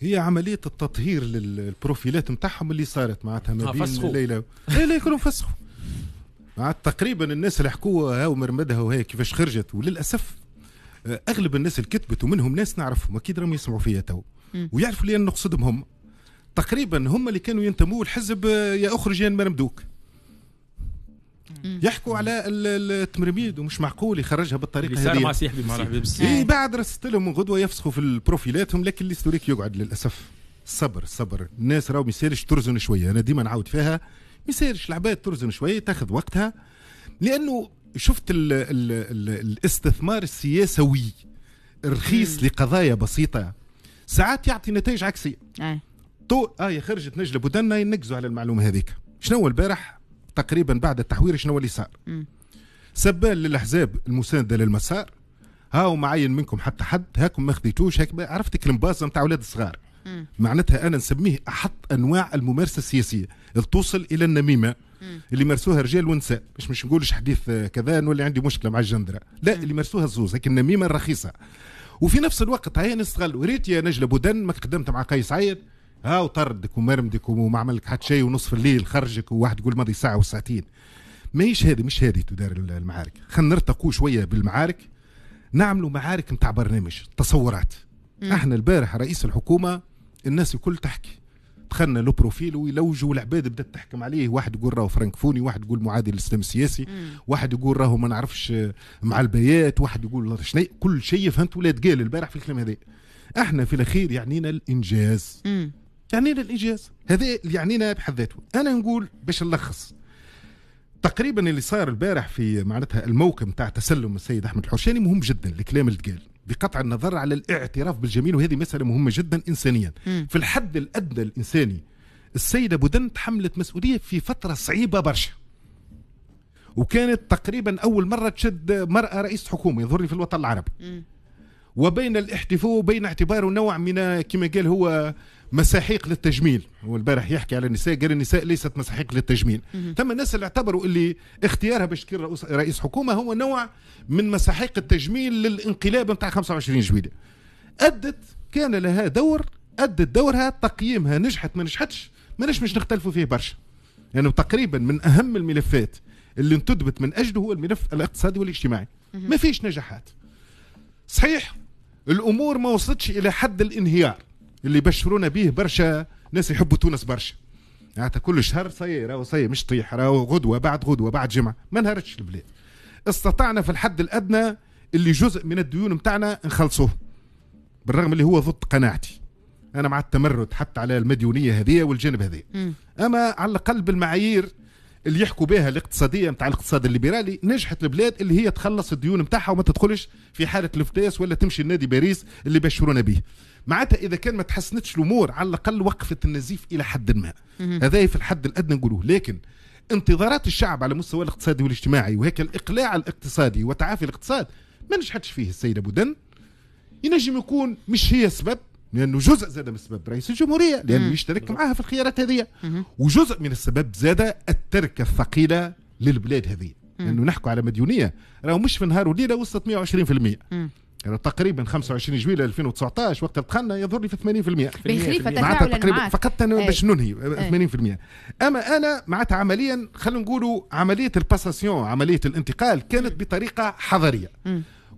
هي عمليه التطهير للبروفيلات نتاعهم اللي صارت معناتها ما آه، بين الليله لا لا كلهم فسخوا تقريبا الناس اللي حكوها ها ومرمدها وهي كيفاش خرجت وللاسف آه، اغلب الناس اللي كتبت ومنهم ناس نعرفهم اكيد راهم يسمعوا فيا تو ويعرفوا لي نقصدهم هم تقريبا هم اللي كانوا ينتموا الحزب آه، يا اخرج يا نمرمدوك يحكوا على التمرميد ومش معقول يخرجها بالطريقه هذه مع سي حبيبي اي بعد رست لهم غدوه يفسخوا في البروفيلاتهم لكن الاستوريك يقعد للاسف الصبر الصبر الناس راهو ما يسالش ترزن شويه انا ديما نعاود فيها ما يسالش العباد ترزن شويه تاخذ وقتها لانه شفت الـ الـ الـ الاستثمار السياسوي الرخيص لقضايا بسيطه ساعات يعطي نتائج عكسيه آه. طو... اه خرجت نجله بودنا ينقزوا على المعلومه هذيك شنو البارح تقريبا بعد التحوير شنو اللي صار سبال للاحزاب المسانده للمسار هاو معين منكم حتى حد هاكم ما خديتوش هاك عرفتك المبازه نتاع اولاد الصغار معناتها انا نسميه احط انواع الممارسه السياسيه اللي توصل الى النميمه اللي مارسوها رجال ونساء مش مش نقولش حديث كذا نولي عندي مشكله مع الجندره لا اللي مارسوها الزوز هيك النميمه الرخيصه وفي نفس الوقت هاي نستغل وريت يا نجله بودن ما قدمت مع قيس عايد ها وطردك ومرمدك وما عملك حتى شيء ونصف الليل خرجك وواحد يقول ماضي ساعه وساعتين ماهيش هذه مش هذه تدار المعارك خلينا نرتقوا شويه بالمعارك نعملوا معارك نتاع برنامج تصورات م. احنا البارح رئيس الحكومه الناس الكل تحكي دخلنا لو بروفيل ويلوجوا العباد بدات تحكم عليه واحد يقول راهو فرنكفوني واحد يقول معادي للاسلام السياسي م. واحد يقول راهو ما نعرفش مع البيات واحد يقول شني كل شيء فهمت ولا تقال البارح في الكلام هذا احنا في الاخير يعنينا الانجاز م. يعنينا الانجاز هذا اللي يعنينا بحد ذاته انا نقول باش نلخص تقريبا اللي صار البارح في معناتها الموكب نتاع تسلم السيد احمد الحوشاني مهم جدا الكلام اللي قال بقطع النظر على الاعتراف بالجميل وهذه مساله مهمه جدا انسانيا م. في الحد الادنى الانساني السيده بودن تحملت مسؤوليه في فتره صعيبه برشا وكانت تقريبا اول مره تشد مراه رئيس حكومه يظهر في الوطن العربي م. وبين الاحتفاء وبين اعتباره نوع من كما قال هو مساحيق للتجميل هو البارح يحكي على النساء قال النساء ليست مساحيق للتجميل ثم الناس اللي اعتبروا اللي اختيارها باش رئيس حكومه هو نوع من مساحيق التجميل للانقلاب نتاع 25 جويليه ادت كان لها دور ادت دورها تقييمها نجحت ما نجحتش ماناش مش نختلفوا فيه برشا لانه يعني تقريبا من اهم الملفات اللي انتدبت من اجله هو الملف الاقتصادي والاجتماعي ما فيش نجاحات صحيح الامور ما وصلتش الى حد الانهيار اللي بشرونا به برشا ناس يحبوا تونس برشا معناتها كل شهر صي راهو صي مش طيح راهو غدوه بعد غدوه بعد جمعه ما نهارتش البلاد استطعنا في الحد الادنى اللي جزء من الديون نتاعنا نخلصوه بالرغم اللي هو ضد قناعتي انا مع التمرد حتى على المديونيه هذه والجانب هذه اما على الاقل بالمعايير اللي يحكوا بها الاقتصاديه نتاع الاقتصاد الليبرالي نجحت البلاد اللي هي تخلص الديون نتاعها وما تدخلش في حاله الفتاس ولا تمشي لنادي باريس اللي بشرونا به معناتها اذا كان ما تحسنتش الامور على الاقل وقفت النزيف الى حد ما هذا في الحد الادنى نقولوه لكن انتظارات الشعب على مستوى الاقتصادي والاجتماعي وهيك الاقلاع الاقتصادي وتعافي الاقتصاد ما نجحتش فيه السيد ابو دن ينجم يكون مش هي السبب لانه جزء زاد من السبب رئيس الجمهوريه لانه يشترك معها في الخيارات هذه وجزء من السبب زاد التركه الثقيله للبلاد هذه لانه نحكوا على مديونيه راهو مش في نهار وليله وصلت 120% يعني تقريبا 25 جويل 2019 وقت دخلنا يظهر لي في 80% في معناتها تقريبا فقط انا إيه. باش ننهي 80% إيه. اما انا معناتها عمليا خلينا نقولوا عملية الباساسيون عملية الانتقال كانت بطريقة حضاريه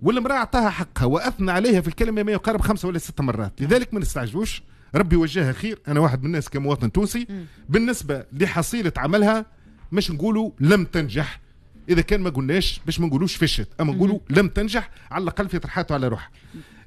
والمرأة أعطاها حقها وأثنى عليها في الكلمة ما يقارب خمسة ولا ست مرات لذلك ما نستعجلوش ربي وجهها خير أنا واحد من الناس كمواطن تونسي بالنسبة لحصيلة عملها مش نقولوا لم تنجح اذا كان ما قلناش باش ما نقولوش فشلت اما نقولوا لم تنجح على الاقل في طرحاته على روحها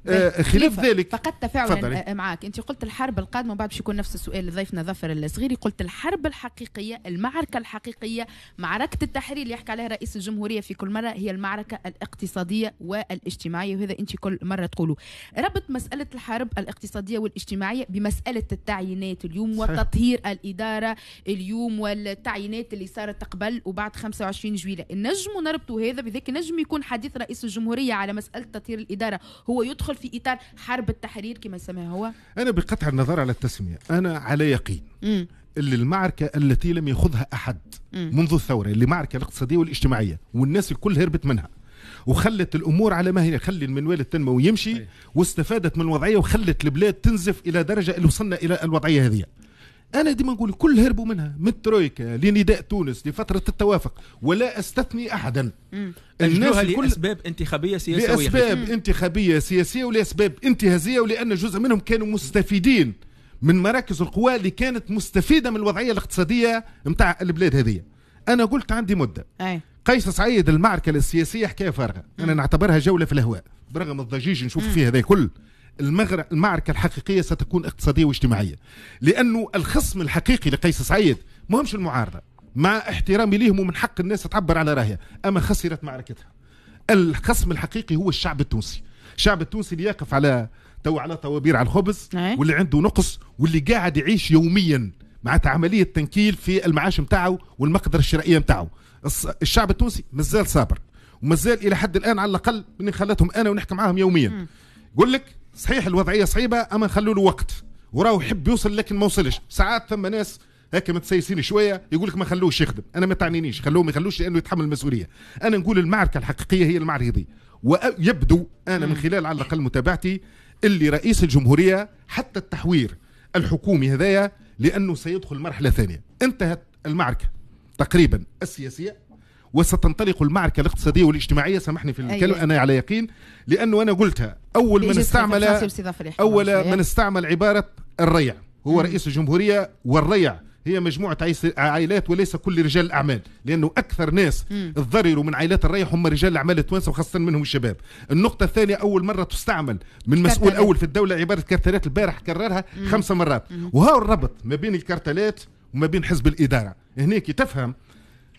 آه، خلاف ذلك فقط تفاعلا آه، معك انت قلت الحرب القادمه بعد باش يكون نفس السؤال لضيفنا ظفر الصغيري قلت الحرب الحقيقيه المعركه الحقيقيه معركه التحرير اللي يحكي عليها رئيس الجمهوريه في كل مره هي المعركه الاقتصاديه والاجتماعيه وهذا انت كل مره تقولوا ربط مساله الحرب الاقتصاديه والاجتماعيه بمساله التعيينات اليوم وتطهير الاداره اليوم والتعيينات اللي صارت قبل وبعد 25 جويلة نجموا نربطوا هذا بذاك نجم يكون حديث رئيس الجمهوريه على مساله تطهير الاداره هو يدخل تدخل في اطار حرب التحرير كما يسميها هو انا بقطع النظر على التسميه انا على يقين م. اللي المعركة التي لم يخضها أحد مم. منذ الثورة اللي معركة الاقتصادية والاجتماعية والناس الكل هربت منها وخلت الامور على ما هي خلي المنوال التنموي يمشي واستفادت من الوضعيه وخلت البلاد تنزف الى درجه اللي وصلنا الى الوضعيه هذه انا ديما نقول كل هربوا منها من الترويكا لنداء تونس لفتره التوافق ولا استثني احدا الناس الكل لاسباب انتخابيه سياسيه لاسباب مم. انتخابيه سياسيه ولاسباب انتهازيه ولان جزء منهم كانوا مستفيدين من مراكز القوى اللي كانت مستفيده من الوضعيه الاقتصاديه نتاع البلاد هذه انا قلت عندي مده أي. قيس سعيد المعركه السياسيه حكايه فارغه انا نعتبرها جوله في الهواء برغم الضجيج نشوف فيه هذا كل المعركة الحقيقية ستكون اقتصادية واجتماعية لأنه الخصم الحقيقي لقيس سعيد مهمش المعارضة مع احترامي ليهم ومن حق الناس تعبر على رايها أما خسرت معركتها الخصم الحقيقي هو الشعب التونسي الشعب التونسي اللي يقف على تو على طوابير على الخبز إيه. واللي عنده نقص واللي قاعد يعيش يوميا مع عملية تنكيل في المعاش متاعه والمقدرة الشرائية متاعه الشعب التونسي مازال صابر ومازال إلى حد الآن على الأقل من خلاتهم أنا ونحكي معاهم يوميا يقول لك صحيح الوضعيه صعيبه اما نخلوا له وقت وراه يحب يوصل لكن ما وصلش ساعات ثم ناس هكا متسيسين شويه يقول لك ما خلوش يخدم انا ما تعنينيش خلوه ما يخلوش لانه يتحمل المسؤوليه انا نقول المعركه الحقيقيه هي المعركه دي ويبدو انا من خلال على الاقل متابعتي اللي رئيس الجمهوريه حتى التحوير الحكومي هذايا لانه سيدخل مرحله ثانيه انتهت المعركه تقريبا السياسيه وستنطلق المعركة الاقتصادية والاجتماعية سامحني في الكلام أنا على يقين لأنه أنا قلتها أول من استعمل أول من استعمل عبارة الريع هو رئيس الجمهورية والريع هي مجموعة عائلات وليس كل رجال الأعمال لأنه أكثر ناس تضرروا من عائلات الريح هم رجال الأعمال التوانسة وخاصة منهم الشباب النقطة الثانية أول مرة تستعمل من مسؤول أول في الدولة عبارة كرتلات البارح كررها خمسة مرات وهو الربط ما بين الكرتلات وما بين حزب الإدارة هناك تفهم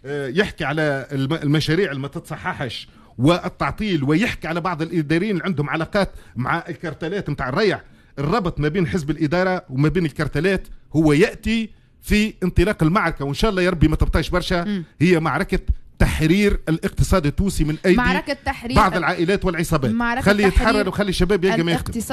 آه، يحكي على المشاريع اللي ما تتصححش والتعطيل ويحكي على بعض الاداريين اللي عندهم علاقات مع الكرتلات نتاع الريع الربط ما بين حزب الاداره وما بين الكرتلات هو ياتي في انطلاق المعركه وان شاء الله يا ربي ما تبطاش برشا هي معركه تحرير الاقتصاد التونسي من ايدي معركة تحرير بعض العائلات والعصابات خلي يتحرر وخلي الشباب يلقى ما يخدم